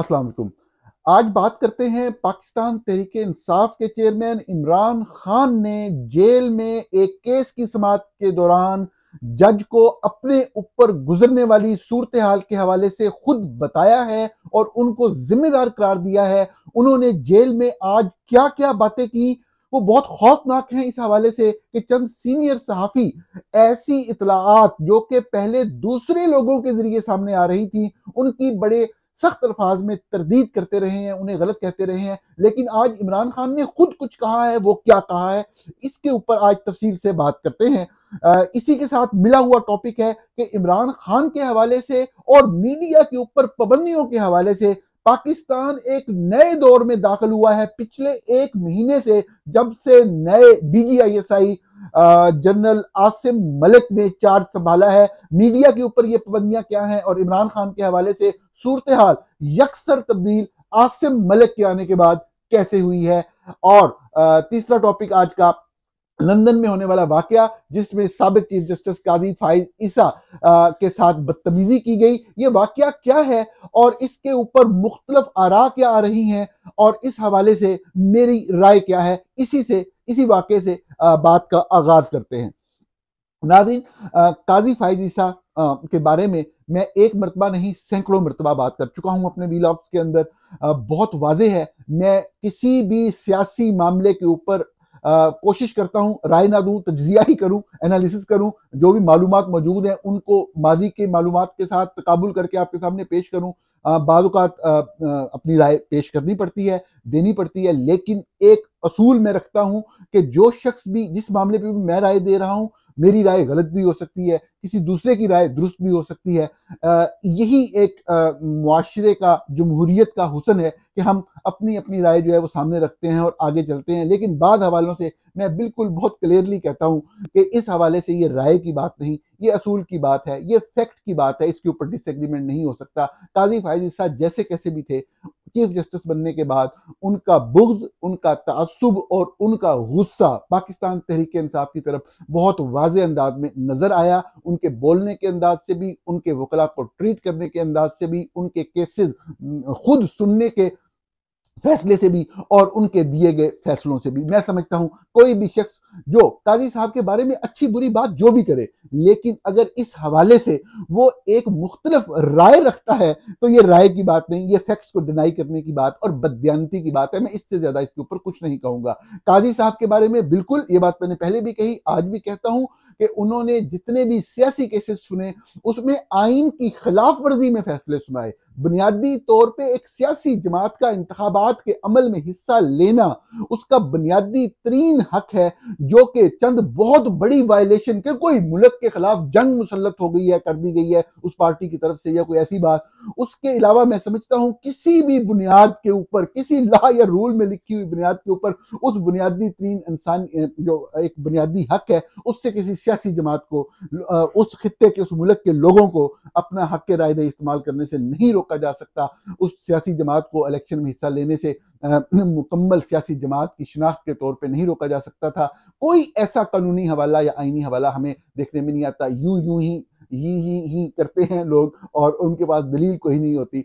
अस्सलाम वालेकुम आज बात करते हैं पाकिस्तान तहरीक इंसाफ के चेयरमैन इमरान खान ने जेल में एक केस की समात के दौरान जज को अपने ऊपर गुजरने वाली सूरत हाल के हवाले से खुद बताया है और उनको जिम्मेदार करार दिया है उन्होंने जेल में आज क्या क्या बातें की वो बहुत खौफनाक हैं इस हवाले से कि चंद सीनियर सहाफ़ी ऐसी इतलात जो कि पहले दूसरे लोगों के ज़रिए सामने आ रही थी उनकी बड़े सख्त अल्फाज में तरदीद करते रहे हैं उन्हें गलत कहते रहे हैं लेकिन आज इमरान खान ने खुद कुछ कहा है वो क्या कहा है इसके ऊपर आज तफसील से बात करते हैं इसी के साथ मिला हुआ टॉपिक है कि इमरान खान के हवाले से और मीडिया के ऊपर पाबंदियों के हवाले से पाकिस्तान एक नए दौर में दाखिल हुआ है पिछले एक महीने से जब से नए डीजीआईएसआई जनरल आसिम मलिक ने चार्ज संभाला है मीडिया के ऊपर ये पाबंदियां क्या हैं और इमरान खान के हवाले से सूरत हाल यकसर तब्दील आसिम मलिक के आने के बाद कैसे हुई है और तीसरा टॉपिक आज का लंदन में होने वाला वाक जिसमें सबक चीफ जस्टिस काजी फाइज ईसा के साथ बदतमीजी की गई ये वाक्य क्या है और इसके ऊपर मुख्तलफ आरा क्या आ रही हैं और इस हवाले से मेरी राय क्या है इसी से इसी वाक्य से आ, बात का आगाज करते हैं नाजरीन काजी फाइज ईसा के बारे में मैं एक मरतबा नहीं सैकड़ों मरतबा बात कर चुका हूं अपने वीलॉग्स के अंदर आ, बहुत वाजे है मैं किसी भी सियासी मामले के ऊपर कोशिश करता हूँ राय ना दूँ तजिया ही करूँ एनालिसिस करूँ जो भी मालूम मौजूद हैं उनको माजी के मालूम के साथ तकबुल करके आपके सामने पेश करूँ बाज़ात अपनी राय पेश करनी पड़ती है देनी पड़ती है लेकिन एक असूल मैं रखता हूँ कि जो शख्स भी जिस मामले पर भी मैं राय दे रहा हूँ मेरी राय गलत भी हो सकती है किसी दूसरे की राय दुरुस्त भी हो सकती है यही एक माशरे का जमहूरीत का हुसन है कि हम अपनी अपनी राय जो है वो सामने रखते हैं और आगे चलते हैं लेकिन बाद हवालों से मैं बिल्कुल बहुत क्लियरली कहता हूँ कि इस हवाले से ये राय की बात नहीं ये असूल की बात है ये फैक्ट की बात है इसके ऊपर डिसएग्रीमेंट नहीं हो सकता काजी फायजी साहब जैसे कैसे भी थे चीफ जस्टिस बनने के बाद उनका बुग्ज उनका तसब और उनका गुस्सा पाकिस्तान तहरीक इंसाफ की तरफ बहुत वाज अंदाज में नजर आया उनके बोलने के अंदाज से भी उनके वकला को ट्रीट करने के अंदाज से भी उनके केसेस खुद सुनने के फैसले से भी और उनके दिए गए फैसलों से भी मैं समझता हूं कोई भी शख्स जो काजी साहब के बारे में अच्छी बुरी बात जो भी करे लेकिन अगर इस हवाले से वो एक मुख्तलफ राय रखता है तो ये राय की बात नहीं ये फैक्ट्स को डिनाई करने की बात और बदयानती की बात है मैं इससे ज्यादा इसके ऊपर कुछ नहीं कहूंगा काजी साहब के बारे में बिल्कुल ये बात मैंने पहले भी कही आज भी कहता हूं कि उन्होंने जितने भी सियासी केसेस सुने उसमें आइन की खिलाफ वर्जी में फैसले सुनाए बुनियादी तौर पे एक सियासी जमात का इंतबात के अमल में हिस्सा लेना उसका बुनियादी तरीन हक है जो कि चंद बहुत बड़ी वायलेशन के कोई मुल्क के खिलाफ जंग मुसलत हो गई है कर दी गई है उस पार्टी की तरफ से या कोई ऐसी बात उसके अलावा मैं समझता हूं किसी भी बुनियाद के ऊपर किसी ला या रूल में लिखी हुई बुनियाद के ऊपर उस बुनियादी तीन इंसान जो एक बुनियादी हक है उससे किसी सियासी जमात को उस खत्े के उस मुल्क के लोगों को अपना हक राय इस्तेमाल करने से नहीं रोका जा सकता उस सियासी जमात को इलेक्शन में हिस्सा लेने से मुकम्मल सियासी जमात की शनाख्त के तौर पर नहीं रोका जा सकता था कोई ऐसा कानूनी हवाला या आइनी हवाला हमें देखने में नहीं आता यू यू ही ही ही ही करते हैं लोग और उनके पास दलील कोई नहीं होती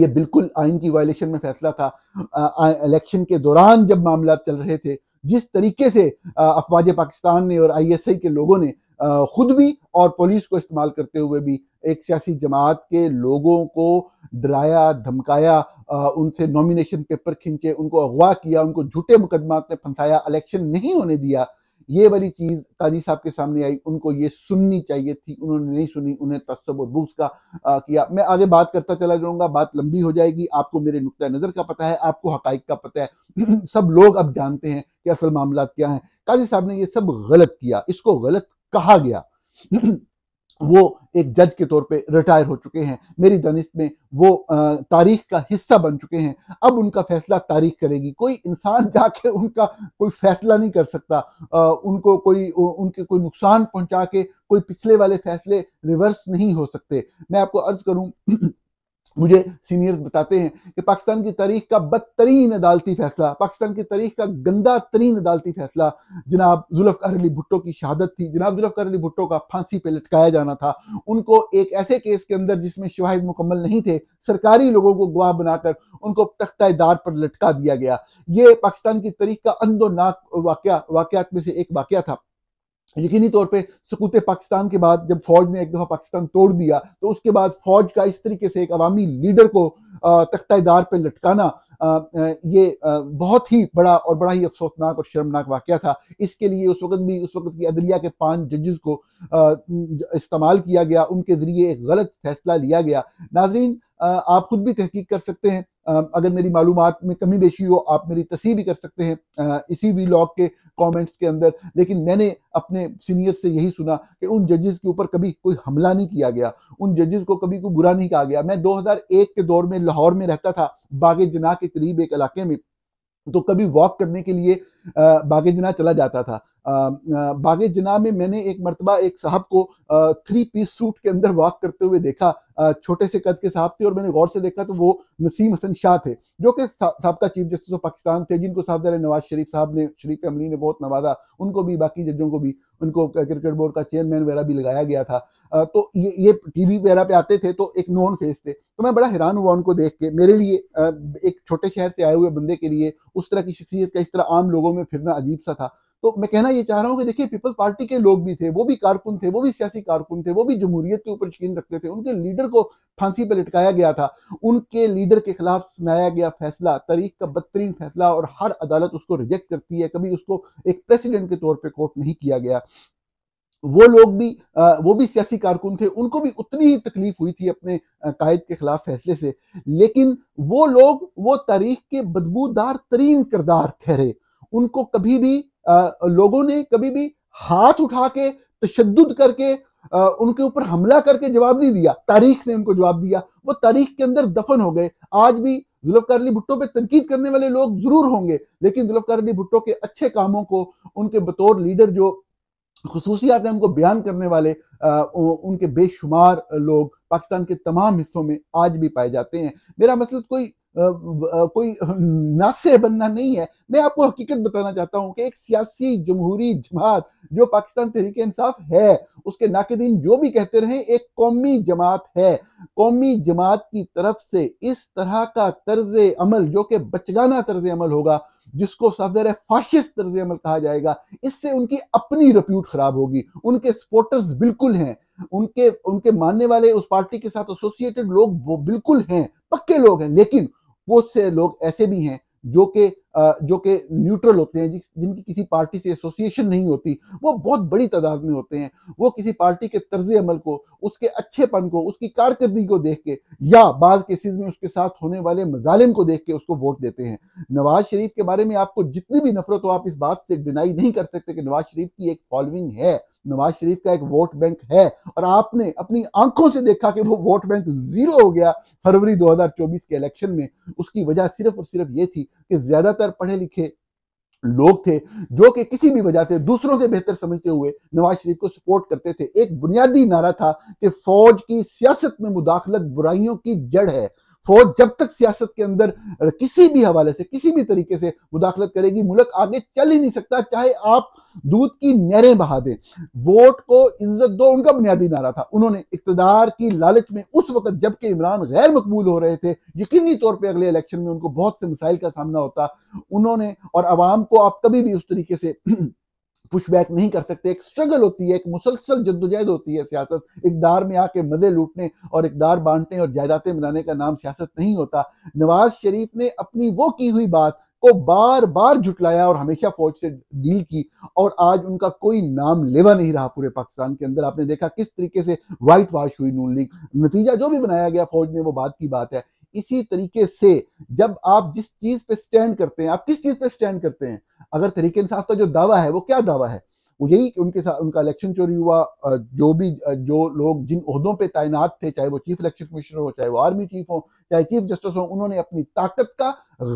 ये बिल्कुल आइन की वायलेशन में फैसला था इलेक्शन के दौरान जब मामला चल रहे थे जिस तरीके से अफवाज पाकिस्तान ने और आईएसआई के लोगों ने खुद भी और पुलिस को इस्तेमाल करते हुए भी एक सियासी जमात के लोगों को डराया धमकाया आ, उनसे नॉमिनेशन पेपर खींचे उनको अगवा किया उनको झूठे मुकदमात में फंसाया इलेक्शन नहीं होने दिया ये वाली चीज काजी साहब के सामने आई उनको ये सुननी चाहिए थी उन्होंने नहीं सुनी उन्हें तस्ब और बुक्स का आ, किया मैं आगे बात करता चला जाऊंगा बात लंबी हो जाएगी आपको मेरे नुकता नज़र का पता है आपको हक का पता है सब लोग अब जानते हैं कि असल मामला क्या हैं काजी साहब ने ये सब गलत किया इसको गलत कहा गया वो एक जज के तौर पे रिटायर हो चुके हैं मेरी दनिश में वो तारीख का हिस्सा बन चुके हैं अब उनका फैसला तारीख करेगी कोई इंसान जाके उनका कोई फैसला नहीं कर सकता आ, उनको कोई उनके कोई नुकसान पहुंचा के कोई पिछले वाले फैसले रिवर्स नहीं हो सकते मैं आपको अर्ज करूं मुझे सीनियर्स बताते हैं कि पाकिस्तान की तारीख का बदतरीन अदालती फैसला पाकिस्तान की तारीख का गंदा तरीन अदालती फैसला जनाब जुल्फ़ार अली भुट्टो की शहादत थी जनाब जुल्फ़ार अली भुट्टो का फांसी पे लटकाया जाना था उनको एक ऐसे केस के अंदर जिसमें शवाहिद मुकम्मल नहीं थे सरकारी लोगों को गवाह बनाकर उनको तख्तादार पर लटका दिया गया ये पाकिस्तान की तारीख का अंदोनाक वाक़ वाक़ात में से एक वाक़ था यकीनी तौर पे सकूत पाकिस्तान के बाद जब फौज ने एक दफ़ा पाकिस्तान तोड़ दिया तो उसके बाद फौज का इस तरीके से एक अवामी लीडर को तख्तादार पे लटकाना ये बहुत ही बड़ा और बड़ा ही अफसोसनाक और शर्मनाक वाक़ था इसके लिए उस वक्त भी उस वक्त की अदलिया के पांच जजेस को इस्तेमाल किया गया उनके ज़रिए एक गलत फैसला लिया गया नाजरीन आप खुद भी तहकीक कर सकते हैं अगर मेरी मालूम में कमी बेशी हो आप मेरी तस्वीर भी कर सकते हैं इसी वी लॉग के कमेंट्स के अंदर लेकिन मैंने अपने सीनियर से यही सुना कि उन जजेस के ऊपर कभी कोई हमला नहीं किया गया उन जजेस को कभी कोई बुरा नहीं कहा गया मैं 2001 के दौर में लाहौर में रहता था बागे जना के करीब एक इलाके में तो कभी वॉक करने के लिए बागे जना चला जाता था बागे जना में मैंने एक मरतबा एक साहब को थ्री पीस सूट के अंदर वॉक करते हुए देखा छोटे से कद के साहब थे और मैंने गौर से देखा तो वो नसीम हसन शाह थे जो कि सबका चीफ जस्टिस ऑफ पाकिस्तान थे जिनको साहब नवाज शरीफ साहब ने शरीफ अमली ने बहुत नवाजा उनको भी बाकी जजों को भी उनको क्रिकेट बोर्ड का चेयरमैन वगैरह भी लगाया गया था तो ये ये टीवी वगैरह पे आते थे तो एक नॉन फेस थे तो मैं बड़ा हैरान हुआ उनको देख के मेरे लिए एक छोटे शहर से आए हुए बंदे के लिए उस तरह की शख्सियत का इस तरह आम लोगों में फिरना अजीब सा था तो मैं कहना ये चाह रहा हूँ कि देखिए पीपल्स पार्टी के लोग भी थे वो भी कारकुन थे वो भी सियासी कारकुन थे वो भी जमहूरियत के ऊपर यकीन रखते थे उनके लीडर को फांसी पर लटकाया गया था उनके लीडर के खिलाफ सुनाया गया फैसला तारीख का बदतरीन फैसला और हर अदालत उसको रिजेक्ट करती है कभी उसको एक प्रेसिडेंट के तौर पर कोर्ट नहीं किया गया वो लोग भी वो भी सियासी कारकुन थे उनको भी उतनी ही तकलीफ हुई थी अपने कायद के खिलाफ फैसले से लेकिन वो लोग वो तारीख के बदबूदार तरीन किरदार ठहरे उनको कभी भी लोगों ने कभी भी हाथ उठा के तशद करके आ, उनके ऊपर हमला करके जवाब नहीं दिया तारीख ने उनको जवाब दिया वो तारीख के अंदर दफन हो गए आज भी जुल्फकार अली भुट्टो पे तनकीद करने वाले लोग जरूर होंगे लेकिन जुल्फकार अली भुट्टो के अच्छे कामों को उनके बतौर लीडर जो खसूसियात हैं उनको बयान करने वाले आ, उनके बेशुमार लोग पाकिस्तान के तमाम हिस्सों में आज भी पाए जाते हैं मेरा मतलब कोई कोई हम्म, नासे बनना नहीं है मैं आपको हकीकत बताना चाहता हूँ कि एक सियासी जमहूरी जमात जो पाकिस्तान तहरीक इंसाफ है उसके नाकदीन जो भी कहते रहे एक कौमी जमात है कौमी जमात की तरफ से इस तरह का तर्ज अमल जो कि बचगाना तर्ज अमल होगा जिसको सफर फाशिस तर्ज अमल कहा जाएगा इससे उनकी अपनी रिप्यूट खराब होगी उनके सपोर्टर्स बिल्कुल हैं उनके उनके मानने वाले उस पार्टी के साथ एसोसिएटेड लोग वो बिल्कुल हैं पक्के लोग हैं लेकिन बहुत से लोग ऐसे भी हैं जो के जो के न्यूट्रल होते हैं जिनकी किसी पार्टी से एसोसिएशन नहीं होती वो बहुत बड़ी तादाद में होते हैं वो किसी पार्टी के तर्ज अमल को उसके अच्छेपन को उसकी कारकर्दगी को देख के या बाज केसेस में उसके साथ होने वाले मजालिम को देख के उसको वोट देते हैं नवाज शरीफ के बारे में आपको जितनी भी नफरत हो आप इस बात से डिनाई नहीं कर सकते कि नवाज शरीफ की एक फॉलोइंग है नवाज शरीफ का एक वोट बैंक है और आपने अपनी आंखों से देखा कि वो वोट बैंक जीरो हो गया फरवरी 2024 के इलेक्शन में उसकी वजह सिर्फ और सिर्फ ये थी कि ज्यादातर पढ़े लिखे लोग थे जो कि किसी भी वजह से दूसरों से बेहतर समझते हुए नवाज शरीफ को सपोर्ट करते थे एक बुनियादी नारा था कि फौज की सियासत में मुदाखलत बुराइयों की जड़ है फौज तो जब तक सियासत के अंदर किसी भी हवाले से किसी भी तरीके से मुदाखलत करेगी मुल्क आगे चल ही नहीं सकता चाहे आप दूध की नहरें बहा दें वोट को इज्जत दो उनका बुनियादी नारा था उन्होंने इकतदार की लालच में उस वक्त जबकि इमरान गैर मकबूल हो रहे थे यकीनी तौर पर अगले इलेक्शन में उनको बहुत से मिसाइल का सामना होता उन्होंने और आवाम को आप कभी भी उस तरीके से पुश बैक नहीं कर सकते एक स्ट्रगल होती है एक मुसलसल जद्दोजहद होती है सियासत इकदार में आके मज़े लूटने और इकदार बांटने और जायदादें बनाने का नाम सियासत नहीं होता नवाज शरीफ ने अपनी वो की हुई बात को बार बार जुटलाया और हमेशा फौज से डील की और आज उनका कोई नाम लेवा नहीं रहा पूरे पाकिस्तान के अंदर आपने देखा किस तरीके से वाइट वॉश हुई नून लीग नतीजा जो भी बनाया गया फौज ने वो बात की बात है इसी तरीके से जब आप जिस चीज पे स्टैंड करते हैं आप किस चीज पे स्टैंड करते हैं अगर तरीके इंसाफ का जो दावा है वो क्या दावा है वो यही उनके साथ उनका इलेक्शन चोरी हुआ जो भी जो लोग जिन उहदों पे तैनात थे चाहे वो चीफ इलेक्शन कमिश्नर हो चाहे वो आर्मी चीफ हो चाहे चीफ जस्टिस हो उन्होंने अपनी ताकत का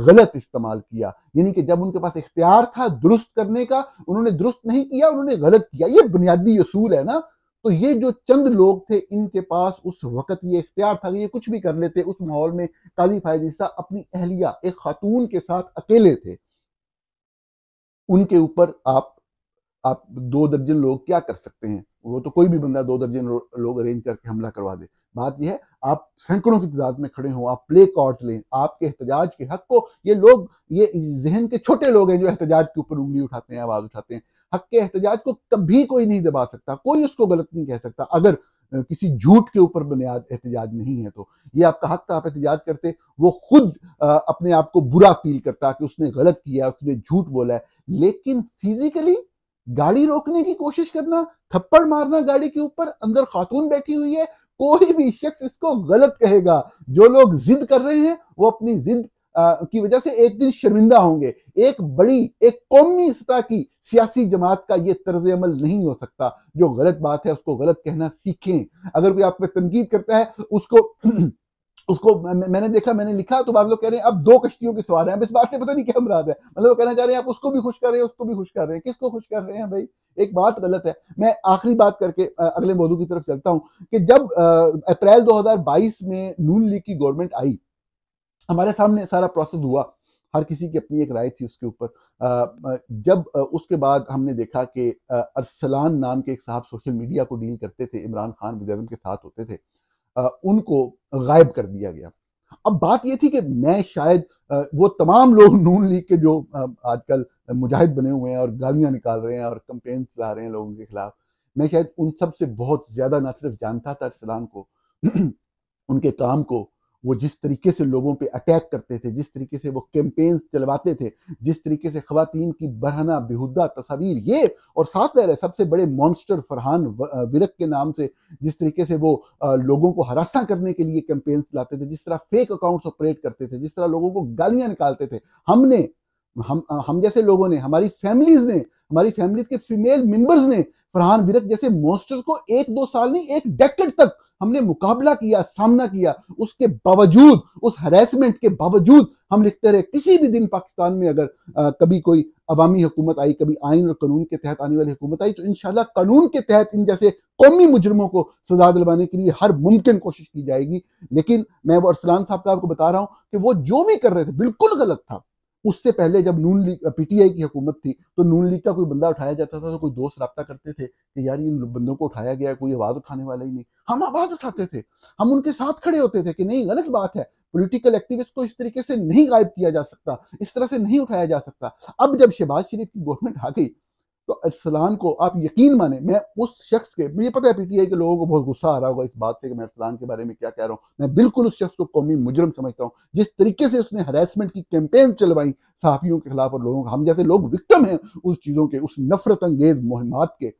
गलत इस्तेमाल किया यानी कि जब उनके पास इख्तियार था दुरुस्त करने का उन्होंने दुरुस्त नहीं किया उन्होंने गलत किया ये बुनियादी असूल है ना तो ये जो चंद लोग थे इनके पास उस वक्त ये इख्तियार था कि ये कुछ भी कर लेते उस माहौल में काजी फायद अपनी अहलिया एक खातून के साथ अकेले थे उनके ऊपर आप आप दो दर्जन लोग क्या कर सकते हैं वो तो कोई भी बंदा दो दर्जन लोग अरेंज करके हमला करवा दे बात यह है आप सैकड़ों की तादाद में खड़े हो आप प्ले कॉर्ट लें आपके एहतजाज के हक को ये लोग ये जहन के छोटे लोग हैं जो एहतजाज के ऊपर उंगली उठाते हैं आवाज़ उठाते हैं हक के एहतजाज को कभी कोई नहीं दबा सकता कोई उसको गलत नहीं कह सकता अगर किसी झूठ के ऊपर बुनियाद एहतजाज नहीं है तो ये आपका हक था आप एहतजाज करते वो खुद अपने आप को बुरा फील करता कि उसने गलत किया उसने झूठ बोला है लेकिन फिजिकली गाड़ी रोकने की कोशिश करना थप्पड़ मारना गाड़ी के ऊपर अंदर खातून बैठी हुई है कोई भी शख्स इसको गलत कहेगा जो लोग जिद कर रहे हैं वो अपनी जिद की वजह से एक दिन शर्मिंदा होंगे एक बड़ी एक कौमी सतह की सियासी जमात का ये तर्ज अमल नहीं हो सकता जो गलत बात है उसको गलत कहना सीखें अगर कोई आप पर तनकीद करता है उसको उसको मैंने देखा मैंने लिखा तो बाद लोग कह रहे हैं अब दो कश्तियों के सवार हैं अब इस बात से पता नहीं क्या मुराद है मतलब वो कहना चाह रहे हैं आप उसको भी खुश कर रहे हैं उसको भी खुश कर रहे हैं किसको खुश कर रहे हैं भाई एक बात गलत है मैं आखिरी बात करके अगले मौजू की तरफ चलता हूँ कि जब अप्रैल दो में नून लीग की गवर्नमेंट आई हमारे सामने सारा प्रोसेस हुआ हर किसी की अपनी एक राय थी उसके ऊपर जब उसके बाद हमने देखा कि अरसलान नाम के एक साहब सोशल मीडिया को डील करते थे इमरान खान वजम के साथ होते थे उनको गायब कर दिया गया अब बात यह थी कि मैं शायद वो तमाम लोग नून लीग के जो आजकल मुजाहिद बने हुए हैं और गालियां निकाल रहे हैं और कंपेन चला रहे हैं लोगों के खिलाफ मैं शायद उन सब से बहुत ज़्यादा ना सिर्फ जानता था अरसलान को उनके काम को वो जिस तरीके से लोगों पे अटैक करते थे जिस तरीके से वो कैंपेन्स चलवाते थे जिस तरीके से खातन की बरहना बेहुदा तस्वीर ये और साफ कह रहे सबसे बड़े मॉन्स्टर फरहान विरक के नाम से जिस तरीके से वो लोगों को हरासा करने के लिए कैंपेन्स चलाते थे जिस तरह फेक अकाउंट्स ऑपरेट करते थे जिस तरह लोगों को गालियाँ निकालते थे हमने हम हम जैसे लोगों ने हमारी फैमिलीज ने हमारी फैमिलीज के फीमेल मेंबर्स ने फरहान विरक जैसे मॉन्स्टर को एक दो साल नहीं एक डेकेड तक हमने मुकाबला किया सामना किया उसके बावजूद उस हरेसमेंट के बावजूद हम लिखते रहे किसी भी दिन पाकिस्तान में अगर आ, कभी कोई अवामी हुकूमत आई कभी आइन और कानून के तहत आने वाली हुकूमत आई तो इन कानून के तहत इन जैसे कौमी मुजरमों को सजा दिलवाने के लिए हर मुमकिन कोशिश की जाएगी लेकिन मैं वो अरसलान साहब का आपको बता रहा हूँ कि वो जो भी कर रहे थे बिल्कुल गलत था उससे पहले जब नून लीग पीटीआई की हुकूमत थी तो नून लीग का कोई बंदा उठाया जाता था तो कोई दोस्त रब्ता करते थे कि यार इन बंदों को उठाया गया कोई आवाज़ उठाने वाला ही नहीं हम आवाज़ उठाते थे हम उनके साथ खड़े होते थे कि नहीं गलत बात है पोलिटिकल एक्टिविस्ट को इस तरीके से नहीं गायब किया जा सकता इस तरह से नहीं उठाया जा सकता अब जब शहबाज शरीफ की गवर्नमेंट आ गई तो अरसलान को आप यकीन माने मैं उस शख्स के मुझे पता है पीटीआई के लोगों को बहुत गुस्सा आ रहा होगा इस बात से कि मैं अरसलान के बारे में क्या कह रहा हूँ मैं बिल्कुल उस शख्स को कौमी मुजरम समझता हूँ जिस तरीके से उसने हरासमेंट की कैंपेन चलवाई सहाफ़ियों के खिलाफ और लोगों हम जैसे लोग विक्टम हैं उस चीज़ों के उस नफरत अंगेज मुहिमात के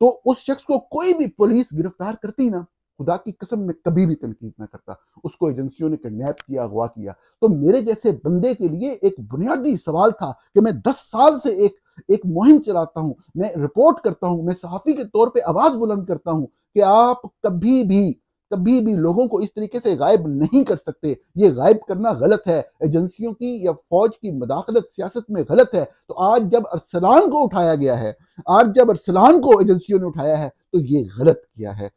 तो उस शख्स को कोई भी पुलिस गिरफ्तार करती ना खुदा की कसम में कभी भी तनकीद ना करता उसको एजेंसियों ने किडनैप किया अगवा किया तो मेरे जैसे बंदे के लिए एक बुनियादी सवाल था कि मैं दस साल से एक एक मुहिम चलाता हूँ मैं रिपोर्ट करता हूँ मैं सहाफ़ी के तौर पर आवाज़ बुलंद करता हूँ कि आप कभी भी कभी भी लोगों को इस तरीके से गायब नहीं कर सकते ये गायब करना गलत है एजेंसियों की या फौज की मदाखलत सियासत में गलत है तो आज जब अरसलान को उठाया गया है आज जब अरसलान को एजेंसियों ने उठाया है तो ये गलत किया है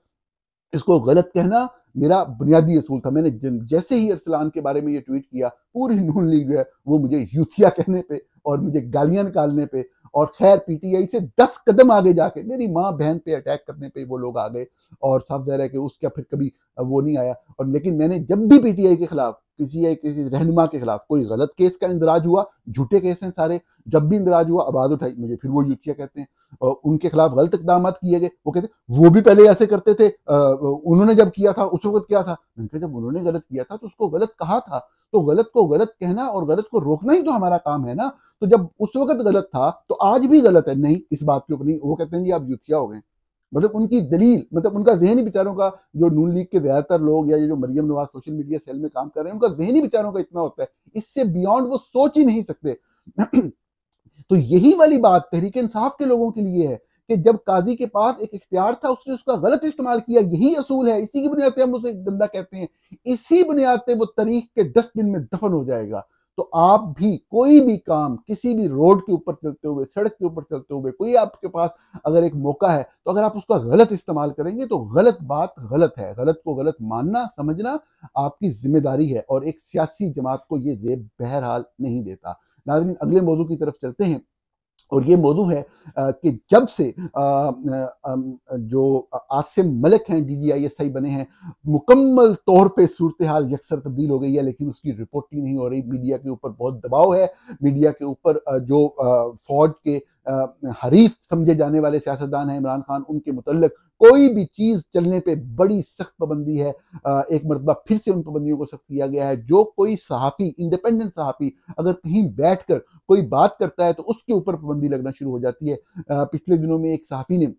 इसको गलत कहना मेरा बुनियादी असूल था मैंने जैसे ही अरसलान के बारे में ये ट्वीट किया पूरी नून लीग जो है वो मुझे यूथिया कहने पे और मुझे गालियां निकालने पे और खैर पीटीआई से दस कदम आगे जाके मेरी माँ बहन पे अटैक करने पे वो लोग आ गए और साफ जहर है कि उसका फिर कभी वो नहीं आया और लेकिन मैंने जब भी पीटीआई के खिलाफ किसी या किसी रहनुमा के खिलाफ कोई गलत केस का इंदराज हुआ झूठे केस हैं सारे जब भी इंदराज हुआ आवाज़ उठाई मुझे फिर वो यूथिया कहते हैं और उनके खिलाफ गलत इकदाम किए गए वो कहते वो भी पहले ऐसे करते थे आ, उन्होंने जब किया था उस वक्त क्या था जब उन्होंने गलत किया था तो उसको गलत कहा था तो गलत को गलत कहना और गलत को रोकना ही तो हमारा काम है ना तो जब उस वक्त गलत था तो आज भी गलत है नहीं इस बात के ऊपर नहीं वो कहते हैं जी आप युथिया हो गए मतलब उनकी दलील मतलब उनका जहनी बेचारों का जो नून लीग के ज्यादातर लोग या जो Maryam Nawaz social media cell में काम कर रहे हैं उनका जहनी बेचारों का इतना होता है इससे बियॉन्ड वो सोच ही नहीं सकते तो यही वाली बात तहरीक इंसाफ के लोगों के लिए है कि जब काजी के पास एक इख्तियार था उसने उसका गलत इस्तेमाल किया यही असूल है इसी की बुनियाद पर हम उसे गंदा कहते हैं इसी बुनियाद पर वो तारीख के डस्टबिन में दफन हो जाएगा तो आप भी कोई भी काम किसी भी रोड के ऊपर चलते हुए सड़क के ऊपर चलते हुए कोई आपके पास अगर एक मौका है तो अगर आप उसका गलत इस्तेमाल करेंगे तो गलत बात गलत है गलत को गलत मानना समझना आपकी जिम्मेदारी है और एक सियासी जमात को ये जेब बहरहाल नहीं देता नाजरीन अगले मौजू की तरफ चलते हैं और ये मौजू है कि जब से जो आसिम मलिक हैं D G I S I बने हैं मुकम्मल तौर पर सूरत हाल यकसर तब्दील हो गई है लेकिन उसकी रिपोर्टिंग नहीं हो रही मीडिया के ऊपर बहुत दबाव है मीडिया के ऊपर जो फौज के हरीफ समझे जाने वाले सियासतदान हैं इमरान खान उनके मुतलक कोई भी चीज़ चलने पे बड़ी सख्त पाबंदी है एक मरतबा फिर से उन पाबंदियों को सख्त किया गया है जो कोई सहाफ़ी इंडिपेंडेंट सहाफ़ी अगर कहीं बैठ कर कोई बात करता है तो उसके ऊपर पाबंदी लगना शुरू हो जाती है पिछले दिनों में एक सहाफ़ी ने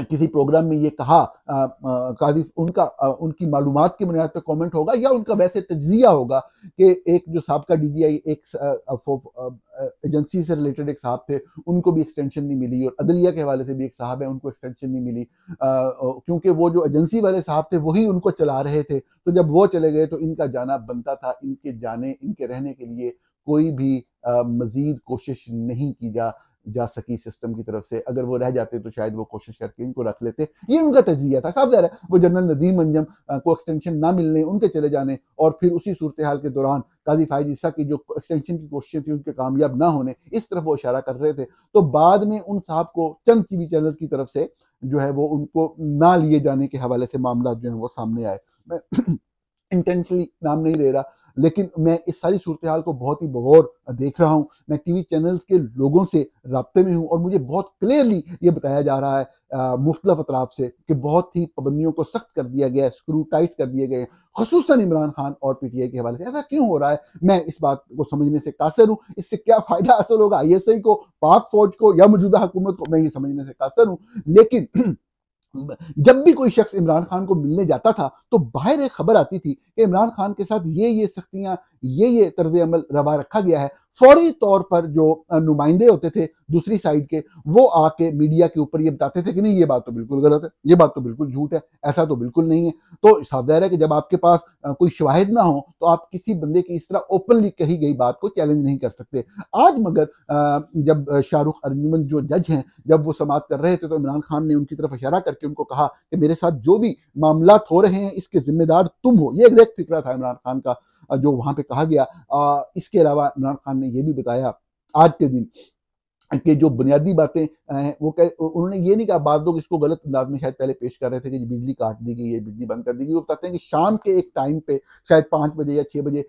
किसी प्रोग्राम में ये कहा काजी उनका आ, उनकी मालूम की बुनियाद पर कॉमेंट होगा या उनका वैसे तजिया होगा कि एक जो साहब का आई एक एजेंसी से रिलेटेड एक साहब थे उनको भी एक्सटेंशन नहीं मिली और अदलिया के हवाले से भी एक साहब है उनको एक्सटेंशन नहीं मिली क्योंकि वो जो एजेंसी वाले साहब थे वही उनको चला रहे थे तो जब वो चले गए तो इनका जाना बनता था इनके जाने इनके रहने के लिए कोई भी मजीद कोशिश नहीं की जा जा सकी सिस्टम की तरफ से अगर वो रह जाते तो शायद वो कोशिश करके इनको रख लेते ये उनका तजिया था साफ है वो जनरल नदीम अंजम को एक्सटेंशन ना मिलने उनके चले जाने और फिर उसी सूरत हाल के दौरान काजी फायद ईसा की जो एक्सटेंशन की कोशिशें थी उनके कामयाब ना होने इस तरफ वो इशारा कर रहे थे तो बाद में उन साहब को चंद टी वी चैनल की तरफ से जो है वो उनको ना लिए जाने के हवाले से मामला जो है वो सामने आए मैं इंटेंशली नाम नहीं ले रहा लेकिन मैं इस सारी सूरत हाल को बहुत ही बगौर देख रहा हूँ मैं टीवी चैनल्स के लोगों से रबते में हूँ और मुझे बहुत क्लियरली ये बताया जा रहा है मुख्तलफ अतराफ से कि बहुत ही पाबंदियों को सख्त कर दिया गया है स्क्रू टाइट कर दिए गए हैं खसूस इमरान खान और पी टी आई के हवाले से ऐसा क्यों हो रहा है मैं इस बात को समझने से कासर हूँ इससे क्या फ़ायदा असल होगा आई एस आई को पाक फौज को या मौजूदा हुकूमत को मैं ये समझने से कासर हूँ लेकिन जब भी कोई शख्स इमरान खान को मिलने जाता था तो बाहर एक खबर आती थी कि इमरान खान के साथ ये ये सख्तियां ये ये तर्ज अमल रवा रखा गया है फौरी तौर पर जो नुमाइंदे होते थे दूसरी साइड के वो आके मीडिया के ऊपर ये बताते थे कि नहीं ये बात तो बिल्कुल गलत है ये बात तो बिल्कुल झूठ है ऐसा तो बिल्कुल नहीं है तो साफ जाहिर है कि जब आपके पास कोई शवाहिद ना हो तो आप किसी बंदे की इस तरह ओपनली कही गई बात को चैलेंज नहीं कर सकते आज मगर जब शाहरुख अर्जुमन जो जज हैं जब वो समाप्त कर रहे थे तो इमरान खान ने उनकी तरफ इशारा करके उनको कहा कि मेरे साथ जो भी मामला हो रहे हैं इसके जिम्मेदार तुम हो ये एग्जैक्ट फिक्रा था इमरान खान का जो वहां पे कहा गया आ, इसके अलावा इमरान खान ने यह भी बताया आज के दिन कि जो बुनियादी बातें हैं वो कह उन्होंने ये नहीं कहा बाद लोग इसको गलत अंदाज में शायद पहले पेश कर रहे थे कि बिजली काट दी गई है बिजली बंद कर दी गई वो बताते हैं कि शाम के एक टाइम पे शायद पाँच बजे या छः बजे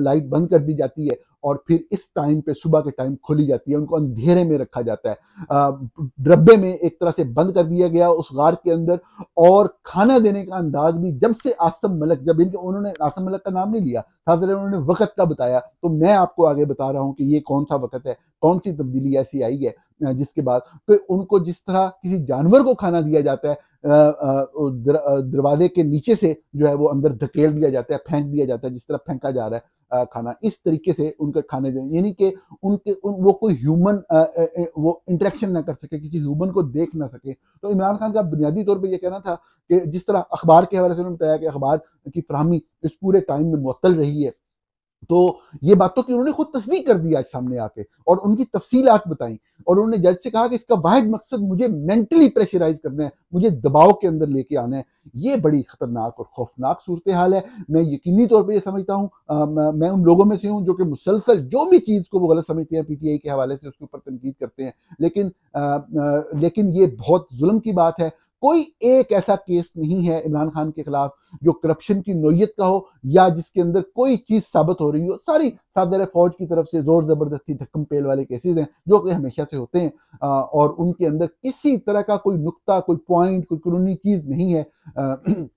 लाइट बंद कर दी जाती है और फिर इस टाइम पे सुबह के टाइम खोली जाती है उनको अंधेरे में रखा जाता है डब्बे में एक तरह से बंद कर दिया गया उस गार के अंदर और खाना देने का अंदाज भी जब से आसम मलक जब इनके उन्होंने आसम मलक का नाम नहीं लिया खासकर उन्होंने वक्त का बताया तो मैं आपको आगे बता रहा हूँ कि ये कौन सा वक्त है कौन सी तब्दीली ऐसी आई है जिसके बाद फिर उनको जिस तरह किसी जानवर को खाना दिया जाता है दरवाजे के नीचे से जो है वो अंदर धकेल दिया जाता है फेंक दिया जाता है जिस तरह फेंका जा रहा है खाना इस तरीके से उनके खाने दें यानी कि उनके उन, वो कोई ह्यूमन वो इंटरेक्शन ना कर सके किसी ह्यूमन को देख ना सके तो इमरान खान का बुनियादी तौर पर यह कहना था कि जिस तरह अखबार के हवाले से उन्होंने बताया कि अखबार की फ्राहमी इस पूरे टाइम में मअतल रही है तो ये बातों की उन्होंने खुद तस्दीक कर दी आज सामने आके और उनकी तफसीलात बताई और उन्होंने जज से कहा कि इसका वाहिद मकसद मुझे मेंटली प्रेशराइज करना है मुझे दबाव के अंदर लेके आना है ये बड़ी खतरनाक और खौफनाक सूरत हाल है मैं यकीनी तौर पर यह समझता हूँ मैं उन लोगों में से हूँ जो कि मुसलसल जो भी चीज़ को वो गलत समझते हैं पी टी आई के हवाले से उसके ऊपर तनकीद करते हैं लेकिन आ, आ, लेकिन ये बहुत जुल्म की बात है कोई एक ऐसा केस नहीं है इमरान खान के खिलाफ जो करप्शन की नोयत का हो या जिसके अंदर कोई चीज साबित हो रही हो सारी सादर फौज की तरफ से जोर जबरदस्ती धक्कम पेल वाले केसेस हैं जो कि हमेशा से होते हैं और उनके अंदर किसी तरह का कोई नुकता कोई पॉइंट कोई कानूनी चीज नहीं है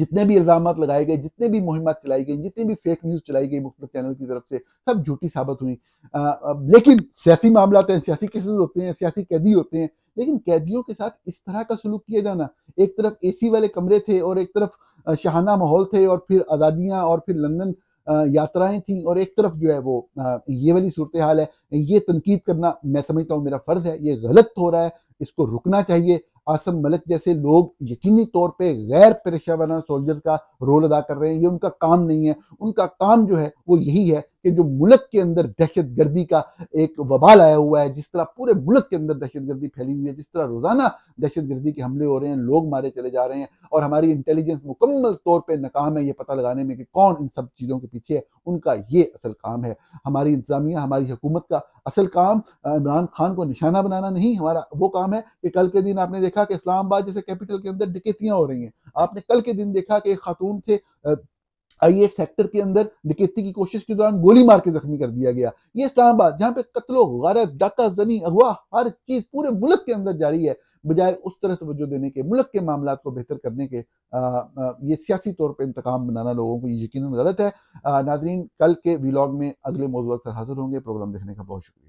जितने भी इल्जाम लगाए गए जितने भी मुहिम चलाई गई जितनी भी फेक न्यूज़ चलाई गई मुख्त चैनल की तरफ से सब झूठी साबित हुई आ, लेकिन सियासी मामला हैं सियासी केसेस होते हैं सियासी कैदी होते हैं लेकिन कैदियों के साथ इस तरह का सलूक किया जाना एक तरफ एसी वाले कमरे थे और एक तरफ शहाना माहौल थे और फिर आज़ादियाँ और फिर लंदन यात्राएं थी और एक तरफ जो है वो ये वाली सूरत हाल है ये तनकीद करना मैं समझता हूँ मेरा फ़र्ज़ है ये गलत हो रहा है इसको रुकना चाहिए आसम मलिक जैसे लोग यकीनी तौर पे गैर पेशा सोल्जर सोल्जर्स का रोल अदा कर रहे हैं ये उनका काम नहीं है उनका काम जो है वो यही है कि जो मुल्क के अंदर दहशत गर्दी का एक वबाल आया हुआ है जिस तरह पूरे मुल्क के अंदर दहशत गर्दी फैली हुई है जिस तरह रोजाना दहशत गर्दी के हमले हो रहे हैं लोग मारे चले जा रहे हैं और हमारी इंटेलिजेंस मुकम्मल तौर पर नाकाम है ये पता लगाने में कि कौन इन सब चीज़ों के पीछे है उनका ये असल काम है हमारी इंतजामिया हमारी हुकूमत का असल काम इमरान खान को निशाना बनाना नहीं हमारा वो काम है कि कल के दिन आपने देखा कि इस्लामाबाद जैसे कैपिटल के अंदर डिकेतियाँ हो रही हैं आपने कल के दिन देखा कि एक खातून थे आई सेक्टर के अंदर डकैती की कोशिश के दौरान गोली मार के जख्मी कर दिया गया ये इस्लामाबाद जहाँ पे कत्लो गरब डाका जनी अगवा हर चीज पूरे मुल्क के अंदर जारी है बजाय उस तरह तवज्जो देने के मुल्क के मामला को बेहतर करने के ये सियासी तौर पर इंतकाम बनाना लोगों को यकीन गलत है नाजरीन कल के वीलॉग में अगले मौजूद पर हाजिर होंगे प्रोग्राम देखने का बहुत शुक्रिया